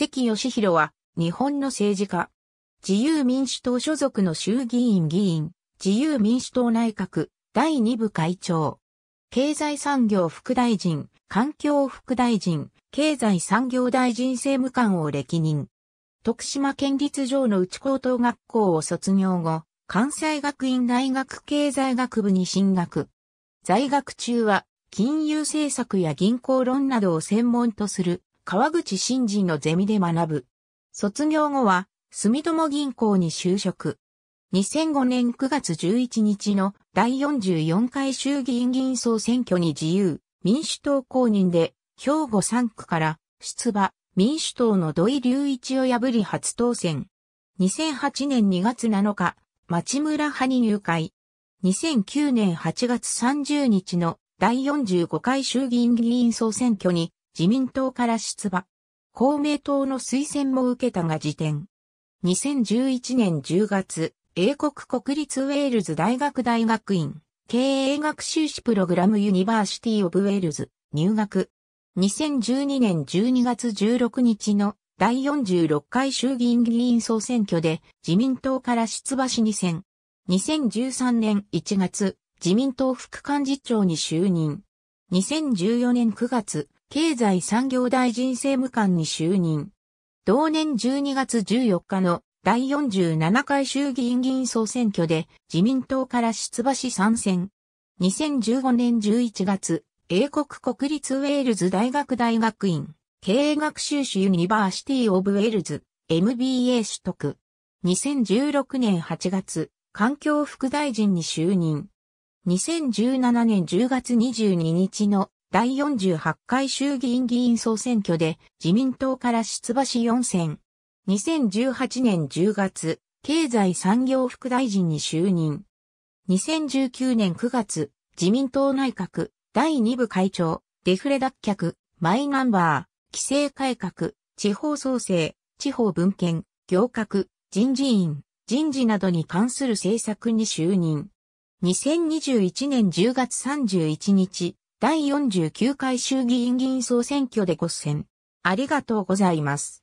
関義弘は、日本の政治家。自由民主党所属の衆議院議員、自由民主党内閣、第2部会長。経済産業副大臣、環境副大臣、経済産業大臣政務官を歴任。徳島県立城の内高等学校を卒業後、関西学院大学経済学部に進学。在学中は、金融政策や銀行論などを専門とする川口新人のゼミで学ぶ。卒業後は、住友銀行に就職。2005年9月11日の第44回衆議院議員総選挙に自由、民主党公認で、兵庫3区から出馬、民主党の土井隆一を破り初当選。2008年2月7日、町村派に入会。2009年8月30日の第45回衆議院議員総選挙に自民党から出馬。公明党の推薦も受けたが辞典。2011年10月、英国国立ウェールズ大学大学院、経営学修士プログラムユニバーシティオブウェールズ、入学。2012年12月16日の第46回衆議院議員総選挙で自民党から出馬し2選。2013年1月、自民党副幹事長に就任。2014年9月、経済産業大臣政務官に就任。同年12月14日の第47回衆議院議員総選挙で自民党から出馬し参戦。2015年11月、英国国立ウェールズ大学大学院、経営学習士ユニバーシティオブウェールズ、MBA 取得。2016年8月、環境副大臣に就任。2017年10月22日の第48回衆議院議員総選挙で自民党から出馬し4選。2018年10月、経済産業副大臣に就任。2019年9月、自民党内閣第2部会長、デフレ脱却、マイナンバー、規制改革、地方創生、地方文献、行革、人事院、人事などに関する政策に就任。2021年10月31日、第49回衆議院議員総選挙でご選。ありがとうございます。